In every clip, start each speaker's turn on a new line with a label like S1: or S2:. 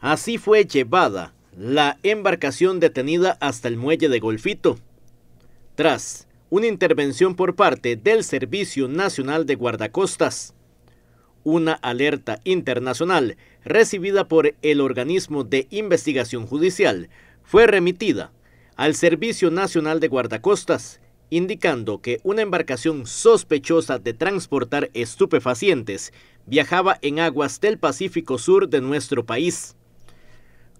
S1: Así fue llevada la embarcación detenida hasta el muelle de Golfito. Tras una intervención por parte del Servicio Nacional de Guardacostas, una alerta internacional recibida por el organismo de investigación judicial fue remitida al Servicio Nacional de Guardacostas, indicando que una embarcación sospechosa de transportar estupefacientes viajaba en aguas del Pacífico Sur de nuestro país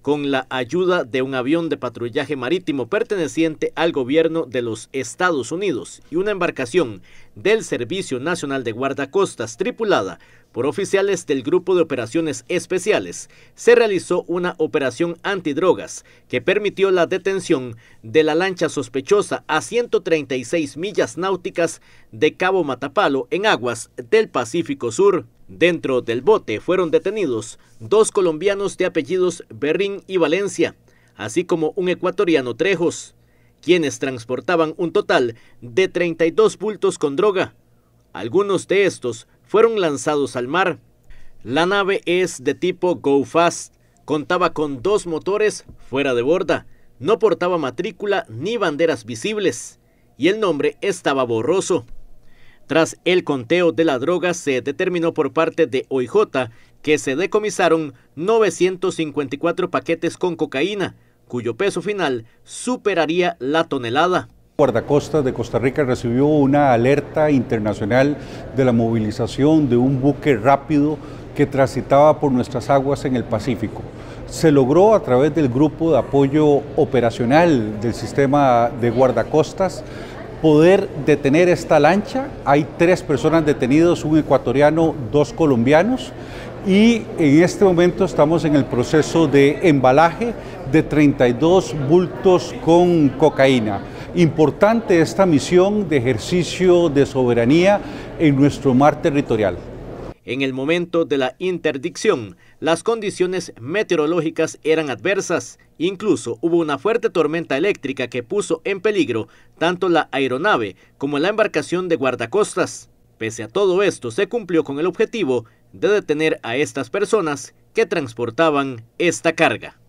S1: con la ayuda de un avión de patrullaje marítimo perteneciente al gobierno de los Estados Unidos y una embarcación del Servicio Nacional de Guardacostas tripulada por oficiales del Grupo de Operaciones Especiales, se realizó una operación antidrogas que permitió la detención de la lancha sospechosa a 136 millas náuticas de Cabo Matapalo en aguas del Pacífico Sur Dentro del bote fueron detenidos dos colombianos de apellidos Berrín y Valencia, así como un ecuatoriano Trejos, quienes transportaban un total de 32 bultos con droga. Algunos de estos fueron lanzados al mar. La nave es de tipo Go Fast, contaba con dos motores fuera de borda, no portaba matrícula ni banderas visibles y el nombre estaba borroso. Tras el conteo de la droga, se determinó por parte de OIJ que se decomisaron 954 paquetes con cocaína, cuyo peso final superaría la tonelada.
S2: Guardacostas de Costa Rica recibió una alerta internacional de la movilización de un buque rápido que transitaba por nuestras aguas en el Pacífico. Se logró a través del grupo de apoyo operacional del sistema de guardacostas poder detener esta lancha. Hay tres personas detenidas, un ecuatoriano, dos colombianos. Y en este momento estamos en el proceso de embalaje de 32 bultos con cocaína. Importante esta misión de ejercicio de soberanía en nuestro mar territorial.
S1: En el momento de la interdicción, las condiciones meteorológicas eran adversas. Incluso hubo una fuerte tormenta eléctrica que puso en peligro tanto la aeronave como la embarcación de guardacostas. Pese a todo esto, se cumplió con el objetivo de detener a estas personas que transportaban esta carga.